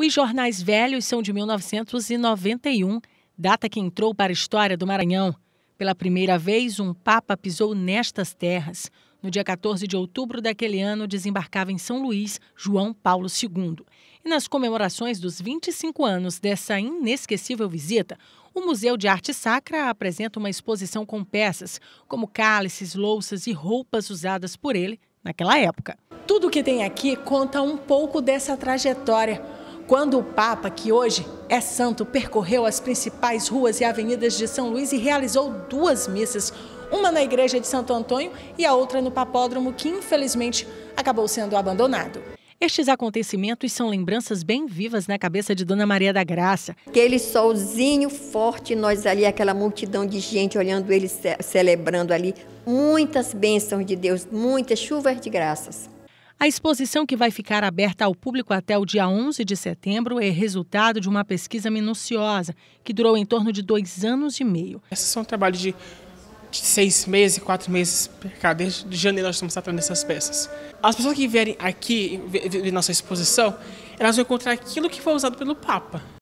Os jornais velhos são de 1991, data que entrou para a história do Maranhão. Pela primeira vez, um Papa pisou nestas terras. No dia 14 de outubro daquele ano, desembarcava em São Luís João Paulo II. E nas comemorações dos 25 anos dessa inesquecível visita, o Museu de Arte Sacra apresenta uma exposição com peças, como cálices, louças e roupas usadas por ele naquela época. Tudo o que tem aqui conta um pouco dessa trajetória quando o Papa, que hoje é santo, percorreu as principais ruas e avenidas de São Luís e realizou duas missas, uma na igreja de Santo Antônio e a outra no Papódromo, que infelizmente acabou sendo abandonado. Estes acontecimentos são lembranças bem vivas na cabeça de Dona Maria da Graça. Aquele solzinho forte, nós ali, aquela multidão de gente olhando ele, ce celebrando ali. Muitas bênçãos de Deus, muitas chuvas de graças. A exposição que vai ficar aberta ao público até o dia 11 de setembro é resultado de uma pesquisa minuciosa, que durou em torno de dois anos e meio. Esses é são trabalhos de, de seis meses, quatro meses Desde janeiro nós estamos tratando dessas peças. As pessoas que vierem aqui ver nossa exposição, elas vão encontrar aquilo que foi usado pelo Papa.